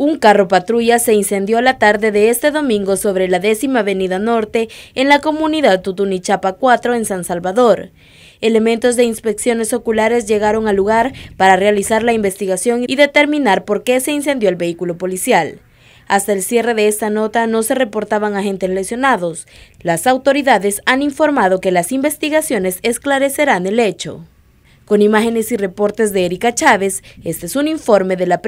Un carro patrulla se incendió la tarde de este domingo sobre la décima avenida norte en la comunidad Tutunichapa 4 en San Salvador. Elementos de inspecciones oculares llegaron al lugar para realizar la investigación y determinar por qué se incendió el vehículo policial. Hasta el cierre de esta nota no se reportaban agentes lesionados. Las autoridades han informado que las investigaciones esclarecerán el hecho. Con imágenes y reportes de Erika Chávez, este es un informe de la